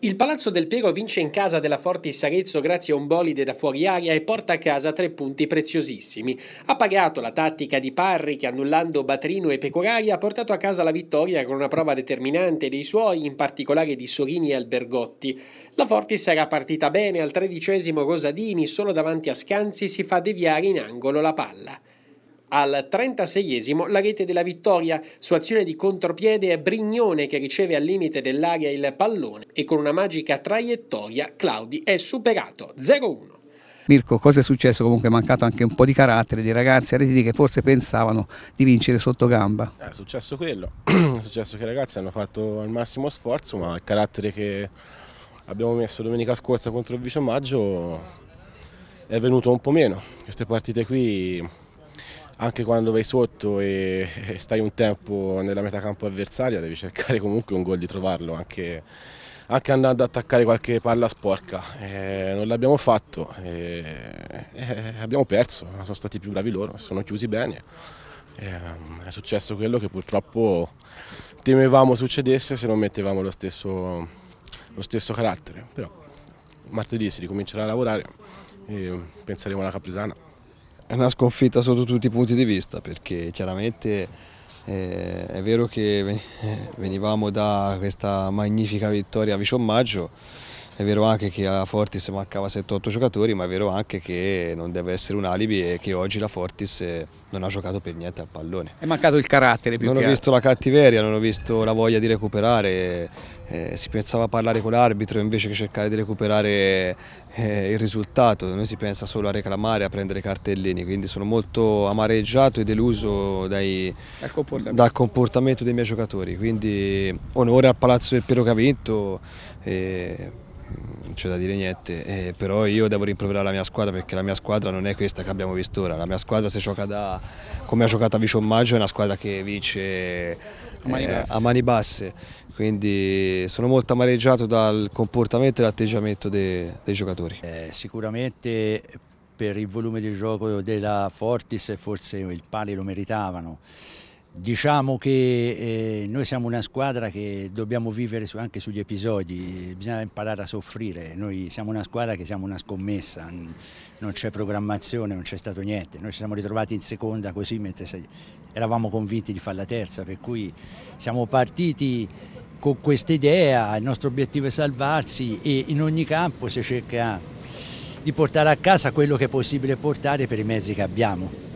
Il Palazzo del Piero vince in casa della Fortis Arezzo grazie a un bolide da fuori aria e porta a casa tre punti preziosissimi. Ha pagato la tattica di Parri che annullando Batrino e Pecorari ha portato a casa la vittoria con una prova determinante dei suoi, in particolare di Sorini e Albergotti. La Fortis era partita bene, al tredicesimo Rosadini solo davanti a Scanzi si fa deviare in angolo la palla. Al 36esimo la rete della vittoria, su azione di contropiede è Brignone che riceve al limite dell'area il pallone e con una magica traiettoria Claudi è superato 0-1. Mirko, cosa è successo? Comunque è mancato anche un po' di carattere dei ragazzi aretini che forse pensavano di vincere sotto gamba. Eh, è successo quello, è successo che i ragazzi hanno fatto il massimo sforzo, ma il carattere che abbiamo messo domenica scorsa contro il vice Maggio è venuto un po' meno. Queste partite qui anche quando vai sotto e stai un tempo nella metà campo avversaria devi cercare comunque un gol di trovarlo anche, anche andando ad attaccare qualche palla sporca eh, non l'abbiamo fatto eh, eh, abbiamo perso sono stati più bravi loro sono chiusi bene eh, è successo quello che purtroppo temevamo succedesse se non mettevamo lo stesso, lo stesso carattere però martedì si ricomincerà a lavorare e penseremo alla Caprisana è una sconfitta sotto tutti i punti di vista perché chiaramente eh, è vero che eh, venivamo da questa magnifica vittoria a Viciomaggio è vero anche che a Fortis mancava 7-8 giocatori, ma è vero anche che non deve essere un alibi e che oggi la Fortis eh, non ha giocato per niente al pallone. È mancato il carattere più Non ho altro. visto la cattiveria, non ho visto la voglia di recuperare, eh, si pensava a parlare con l'arbitro invece che cercare di recuperare eh, il risultato, noi si pensa solo a reclamare, a prendere cartellini, quindi sono molto amareggiato e deluso dai, dal, comportamento. dal, comportamento. dei miei giocatori, quindi onore al Palazzo del Piero che ha vinto. Eh, non c'è da dire niente, eh, però io devo rimproverare la mia squadra perché la mia squadra non è questa che abbiamo visto ora, la mia squadra se gioca da, come ha giocato a Vision Maggio è una squadra che vince eh, a, mani eh, a mani basse, quindi sono molto amareggiato dal comportamento e l'atteggiamento dei, dei giocatori. Eh, sicuramente per il volume di gioco della Fortis forse il pari lo meritavano. Diciamo che eh, noi siamo una squadra che dobbiamo vivere su, anche sugli episodi, bisogna imparare a soffrire, noi siamo una squadra che siamo una scommessa, non c'è programmazione, non c'è stato niente, noi ci siamo ritrovati in seconda così mentre eravamo convinti di fare la terza, per cui siamo partiti con questa idea, il nostro obiettivo è salvarsi e in ogni campo si cerca di portare a casa quello che è possibile portare per i mezzi che abbiamo.